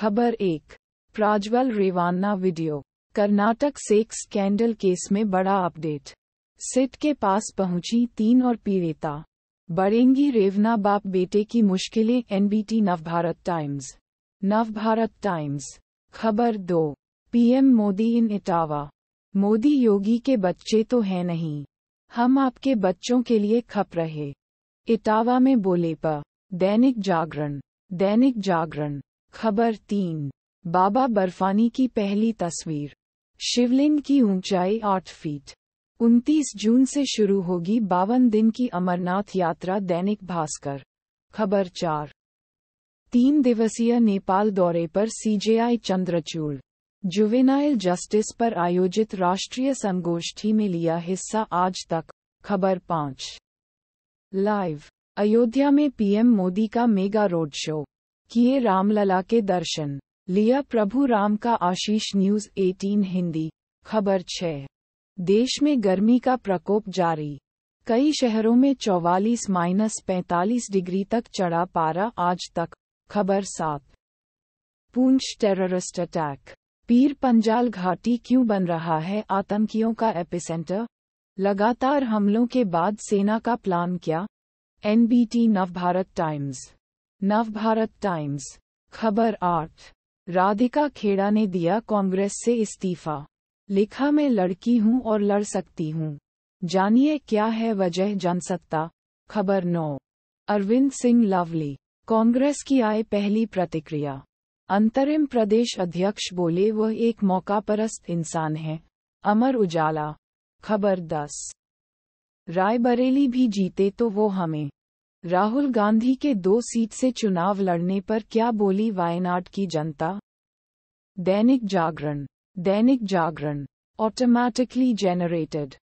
खबर एक Prajwal Revanna video Karnataka sex scandal case में बड़ा अपडेट सिट के पास पहुंची तीन और पीड़िता बढ़ेंगी रेवना बाप बेटे की मुश्किलें NBT Navbharat Times Navbharat Times खबर दो पीएम मोदी इन इटावा मोदी योगी के बच्चे तो हैं नहीं हम आपके बच्चों के लिए खप रहे इटावा में बोले प दैनिक जागरण दैनिक जागरण खबर तीन बाबा बर्फानी की पहली तस्वीर शिवलिंग की ऊंचाई आठ फीट 29 जून से शुरू होगी बावन दिन की अमरनाथ यात्रा दैनिक भास्कर खबर चार तीन दिवसीय नेपाल दौरे पर सीजेआई चंद्रचूड़ जुवेनाइल जस्टिस पर आयोजित राष्ट्रीय संगोष्ठी में लिया हिस्सा आज तक खबर पाँच लाइव अयोध्या में पीएम मोदी का मेगा रोड शो किए रामलला के दर्शन लिया प्रभु राम का आशीष न्यूज 18 हिंदी खबर छः देश में गर्मी का प्रकोप जारी कई शहरों में 44 माइनस पैंतालीस डिग्री तक चढ़ा पारा आज तक खबर सात पूंछ टेररिस्ट अटैक पीर पंजाल घाटी क्यों बन रहा है आतंकियों का एपिसेंटर लगातार हमलों के बाद सेना का प्लान क्या NBT Navbharat Times Navbharat Times खबर आठ राधिका खेड़ा ने दिया कांग्रेस से इस्तीफा लिखा मैं लड़की हूं और लड़ सकती हूं जानिए क्या है वजह जनसत्ता खबर नौ अरविंद सिंह लवली कांग्रेस की आए पहली प्रतिक्रिया अंतरिम प्रदेश अध्यक्ष बोले वह एक मौका परस्त इंसान है अमर उजाला खबर दस रायबरेली भी जीते तो वो हमें राहुल गांधी के दो सीट से चुनाव लड़ने पर क्या बोली वायनाड की जनता दैनिक जागरण दैनिक जागरण ऑटोमैटिकली जेनरेटेड